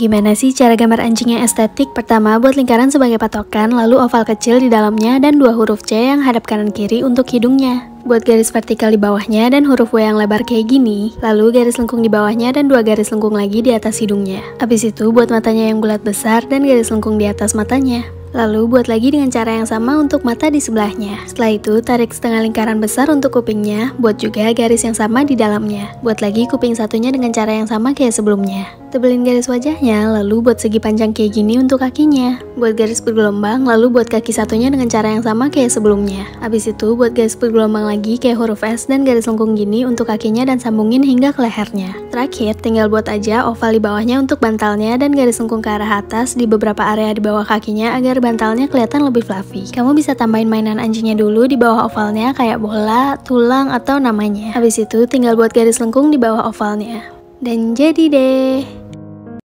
Gimana sih cara gambar anjing yang estetik? Pertama, buat lingkaran sebagai patokan, lalu oval kecil di dalamnya dan dua huruf C yang hadap kanan kiri untuk hidungnya. Buat garis vertikal di bawahnya dan huruf W yang lebar kayak gini, lalu garis lengkung di bawahnya dan dua garis lengkung lagi di atas hidungnya. Abis itu buat matanya yang bulat besar dan garis lengkung di atas matanya. Lalu buat lagi dengan cara yang sama untuk mata di sebelahnya. Setelah itu tarik setengah lingkaran besar untuk kupingnya, buat juga garis yang sama di dalamnya. Buat lagi kuping satunya dengan cara yang sama kayak sebelumnya. Tebelin garis wajahnya, lalu buat segi panjang kayak gini untuk kakinya. Buat garis bergelombang, lalu buat kaki satunya dengan cara yang sama kayak sebelumnya. Abis itu, buat garis bergelombang lagi kayak huruf S dan garis lengkung gini untuk kakinya dan sambungin hingga ke lehernya. Terakhir, tinggal buat aja oval di bawahnya untuk bantalnya dan garis lengkung ke arah atas di beberapa area di bawah kakinya agar bantalnya kelihatan lebih fluffy. Kamu bisa tambahin mainan anjingnya dulu di bawah ovalnya kayak bola, tulang, atau namanya. Abis itu, tinggal buat garis lengkung di bawah ovalnya. Dan jadi deh!